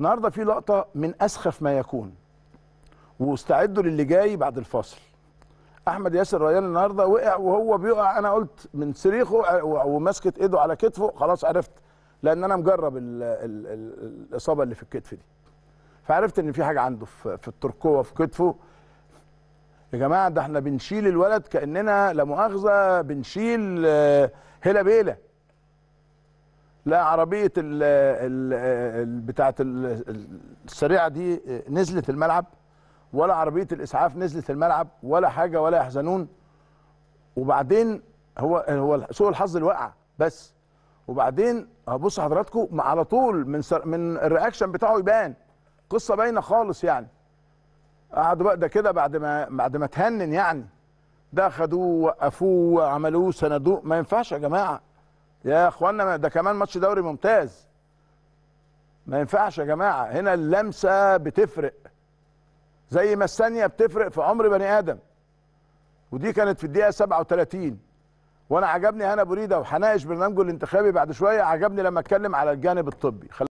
النهارده في لقطه من اسخف ما يكون واستعدوا للي جاي بعد الفاصل احمد ياسر ريان النهارده وقع وهو بيقع انا قلت من صريخه وماسكه ايده على كتفه خلاص عرفت لان انا مجرب الـ الـ الـ الاصابه اللي في الكتف دي فعرفت ان في حاجه عنده في, في التركوه في كتفه يا جماعه ده احنا بنشيل الولد كاننا لا مؤاخذه بنشيل هلا آه، بيله لا عربيه ال ال بتاعه السريعه دي نزلت الملعب ولا عربيه الاسعاف نزلت الملعب ولا حاجه ولا يحزنون وبعدين هو هو سوء الحظ الواقع بس وبعدين هبص حضراتكم على طول من من الرياكشن بتاعه يبان قصه باينه خالص يعني قعدوا بقى ده كده بعد ما بعد ما تهنن يعني ده خدوه وقفوه وعملوه سندوه ما ينفعش يا جماعه يا اخوانا ده كمان ماتش دوري ممتاز ما ينفعش يا جماعه هنا اللمسه بتفرق زي ما الثانيه بتفرق في عمر بني ادم ودي كانت في الدقيقه 37 وانا عجبني هنا بريده وهناقش برنامجه الانتخابي بعد شويه عجبني لما اتكلم على الجانب الطبي